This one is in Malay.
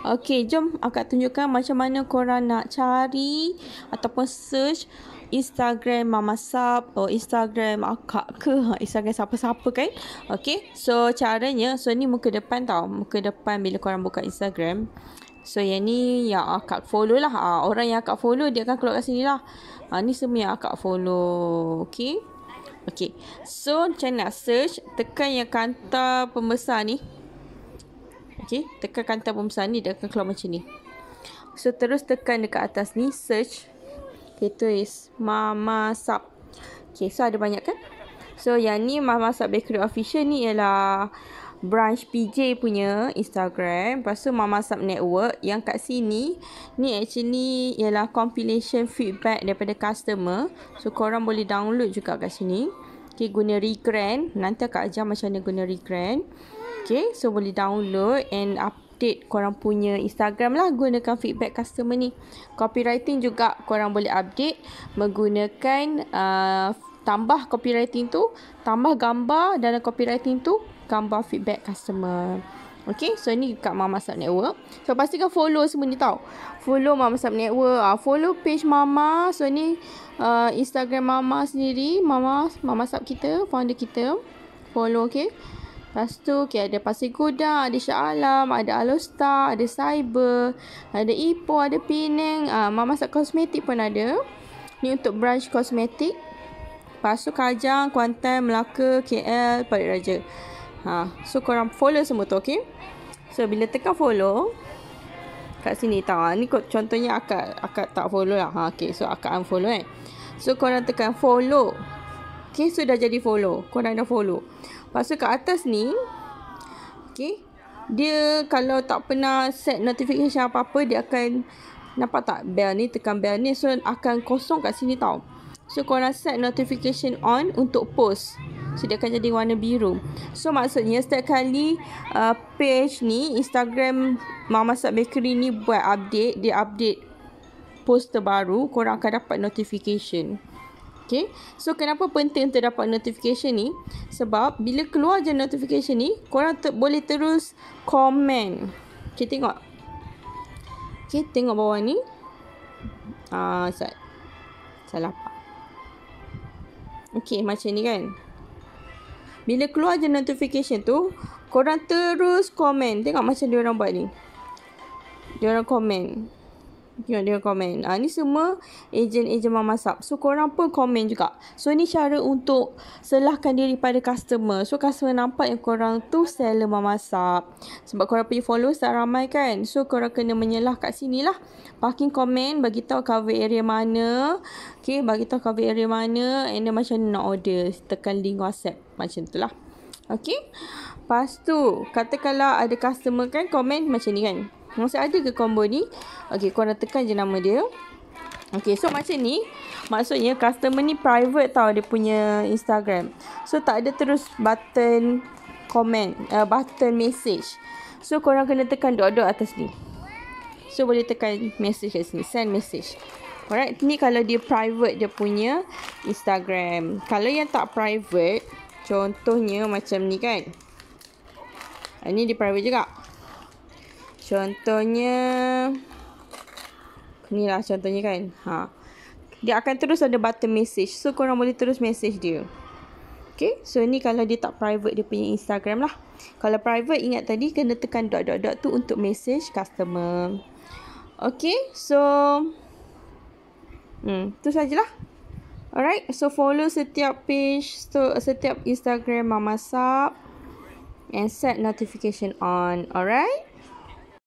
Okey, jom akak tunjukkan macam mana korang nak cari ataupun search Instagram Mama Sap atau Instagram akak ke ha, Instagram siapa-siapa kan. Okey, so caranya, so ni muka depan tau. Muka depan bila korang buka Instagram. So yang ni yang akak follow lah. Ha, orang yang akak follow dia akan keluar kat sini lah. Ha, ni semua yang akak follow. Okey. Okey. So macam nak search. Tekan yang kantar pembesar ni. Okay. Tekan kantar bom ni dia akan keluar macam ni. So terus tekan dekat atas ni. Search. Okay is Mama Sub. Okay so ada banyak kan. So yang ni Mama Sub Bakery Official ni ialah branch PJ punya Instagram. Lepas tu Mama Sub Network. Yang kat sini ni actually ialah compilation feedback daripada customer. So korang boleh download juga kat sini. Okay guna regrand. Nanti akan ajar macam mana guna regrand. Okay, so boleh download and update korang punya Instagram lah gunakan feedback customer ni. Copywriting juga korang boleh update menggunakan uh, tambah copywriting tu, tambah gambar dalam copywriting tu, gambar feedback customer. Okay, so ni kat Mama Sub Network. So, pastikan follow semua ni tau. Follow Mama Sub Network. Uh, follow page Mama. So, ni uh, Instagram Mama sendiri. Mama Mama Sub kita, founder kita. Follow, okay. Lepas tu okay, ada Pasir Gudang, ada Shah Alam, ada Alostar, ada Cyber, ada ipo, ada Penang. Ah, uh, Mama Sat Kosmetik pun ada. Ni untuk branch kosmetik. Lepas tu Kajang, Kuantan, Melaka, KL, Parit Raja. Ha, so korang follow semua tu okay. So bila tekan follow. Kat sini tau. Ni contohnya akak, akak tak follow lah. Ha, okay so akak unfollow eh. So korang tekan follow. Okay so dah jadi follow. Korang dah follow. Pasal kat atas ni Okay Dia kalau tak pernah set notification apa-apa Dia akan Nampak tak bell ni tekan bell ni So akan kosong kat sini tau So korang set notification on untuk post So dia akan jadi warna biru So maksudnya setiap kali uh, page ni Instagram Mama Sat Bakery ni buat update Dia update post terbaru Korang akan dapat notification Okay. So kenapa penting untuk dapat notification ni? Sebab bila keluar je notification ni, korang ter- boleh terus komen. Okay tengok. Okay tengok bawah ni. Ah, uh, sat. Salah apa? Okay macam ni kan. Bila keluar je notification tu, korang terus komen. Tengok macam dia orang buat ni. dia orang Komen. Tengok dia komen. Ha, ah, ni semua ejen-ejen mama sub. So korang pun komen juga. So ni cara untuk selahkan diri pada customer. So customer nampak yang korang tu seller mama sub. Sebab korang punya followers tak ramai kan. So korang kena menyelah kat sini lah. Parking komen bagi tahu cover area mana. Okay bagi tahu cover area mana. And then macam nak order. Tekan link WhatsApp. Macam tu lah. Okay. Lepas tu katakanlah ada customer kan komen macam ni kan. Masih ada ke combo ni? Okay, kau nak tekan je nama dia. Okay, so macam ni. Maksudnya customer ni private tau dia punya Instagram. So, tak ada terus button comment, uh, button message. So, kau orang kena tekan dot-dot atas ni. So, boleh tekan message kat sini. Send message. Alright, ni kalau dia private dia punya Instagram. Kalau yang tak private, contohnya macam ni kan. Ini ah, dia private juga. Contohnya Ni lah contohnya kan ha. Dia akan terus ada button message So korang boleh terus message dia Okay so ni kalau dia tak private Dia punya Instagram lah Kalau private ingat tadi kena tekan dot dot dot tu Untuk message customer Okay so hmm, Tu sajalah Alright, so follow setiap page, so setiap Instagram Mama Sap and set notification on. Alright.